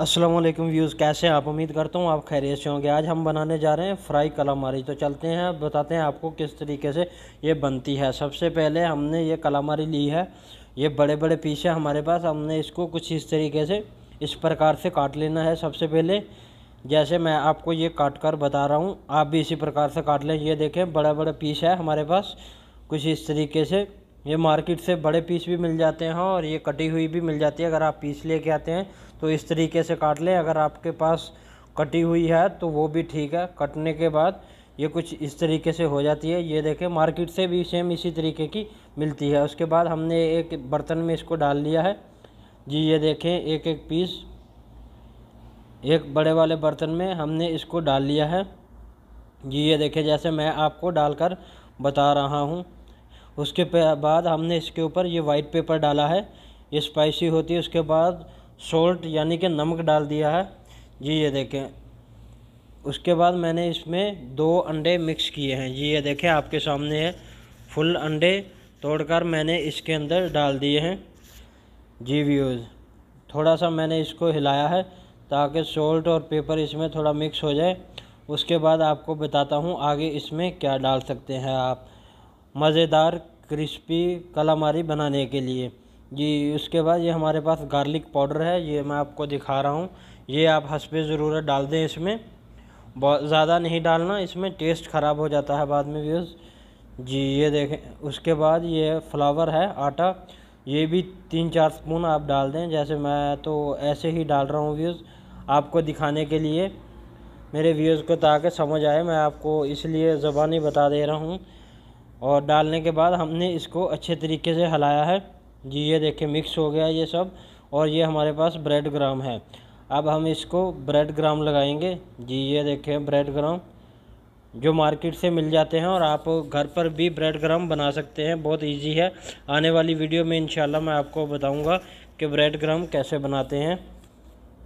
अस्सलाम वालेकुम व्यूज़ कैसे हैं आप उम्मीद करता हूँ आप खैरियत से होंगे आज हम बनाने जा रहे हैं फ्राई कलामारी तो चलते हैं बताते हैं आपको किस तरीके से ये बनती है सबसे पहले हमने ये कलामारी ली है ये बड़े बड़े पीस है हमारे पास हमने इसको कुछ इस तरीके से इस प्रकार से काट लेना है सबसे पहले जैसे मैं आपको ये काट कर बता रहा हूँ आप भी इसी प्रकार से काट लें ये देखें बड़ा बड़ा पीस है हमारे पास कुछ इस तरीके से ये मार्केट से बड़े पीस भी मिल जाते हैं और ये कटी हुई भी मिल जाती है अगर आप पीस लेके आते हैं तो इस तरीके से काट लें अगर आपके पास कटी हुई है तो वो भी ठीक है कटने के बाद ये कुछ इस तरीके से हो जाती है ये देखें मार्केट से भी सेम इसी तरीके की मिलती है उसके बाद हमने एक बर्तन में इसको डाल लिया है जी ये देखें एक एक पीस एक बड़े वाले बर्तन में हमने इसको डाल लिया है जी ये देखें जैसे मैं आपको डालकर बता रहा हूँ उसके बाद हमने इसके ऊपर ये वाइट पेपर डाला है ये स्पाइसी होती है उसके बाद सोल्ट यानी कि नमक डाल दिया है जी ये देखें उसके बाद मैंने इसमें दो अंडे मिक्स किए हैं जी ये देखें आपके सामने है फुल अंडे तोड़कर मैंने इसके अंदर डाल दिए हैं जी व्यूज़ थोड़ा सा मैंने इसको हिलाया है ताकि सोल्ट और पेपर इसमें थोड़ा मिक्स हो जाए उसके बाद आपको बताता हूँ आगे इसमें क्या डाल सकते हैं आप मज़ेदार क्रिस्पी कलामारी बनाने के लिए जी उसके बाद ये हमारे पास गार्लिक पाउडर है ये मैं आपको दिखा रहा हूँ ये आप हंसपे ज़रूरत डाल दें इसमें बहुत ज़्यादा नहीं डालना इसमें टेस्ट ख़राब हो जाता है बाद में व्यूज़ जी ये देखें उसके बाद ये फ्लावर है आटा ये भी तीन चार स्पून आप डाल दें जैसे मैं तो ऐसे ही डाल रहा हूँ व्यूज़ आपको दिखाने के लिए मेरे व्यूज़ को ताकि समझ आए मैं आपको इसलिए ज़बानी बता दे रहा हूँ और डालने के बाद हमने इसको अच्छे तरीके से हलाया है जी ये देखें मिक्स हो गया ये सब और ये हमारे पास ब्रेड ग्राम है अब हम इसको ब्रेड ग्राम लगाएंगे जी ये देखें ब्रेड ग्राम जो मार्केट से मिल जाते हैं और आप घर पर भी ब्रेड ग्राम बना सकते हैं बहुत इजी है आने वाली वीडियो में इंशाल्लाह मैं आपको बताऊंगा कि ब्रेड ग्राम कैसे बनाते हैं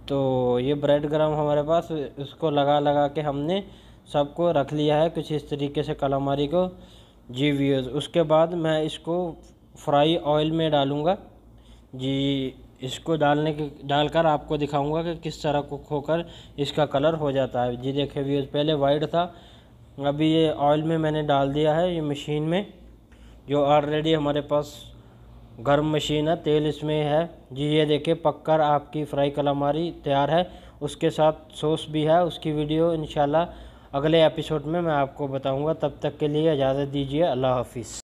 तो ये ब्रेड ग्राम हमारे पास इसको लगा लगा के हमने सबको रख लिया है कुछ इस तरीके से कलामारी को जी व्यूअर्स उसके बाद मैं इसको फ्राई ऑयल में डालूँगा जी इसको डालने के डालकर आपको दिखाऊंगा कि किस तरह को खोकर इसका कलर हो जाता है जी देखे व्यूज पहले वाइट था अभी ये ऑयल में मैंने डाल दिया है ये मशीन में जो ऑलरेडी हमारे पास गर्म मशीन है तेल इसमें है जी ये देखे पककर आपकी फ्राई कलामारी तैयार है उसके साथ सॉस भी है उसकी वीडियो इंशाल्लाह अगले एपिसोड में मैं आपको बताऊंगा तब तक के लिए इजाज़त दीजिए अल्लाह हाफिज़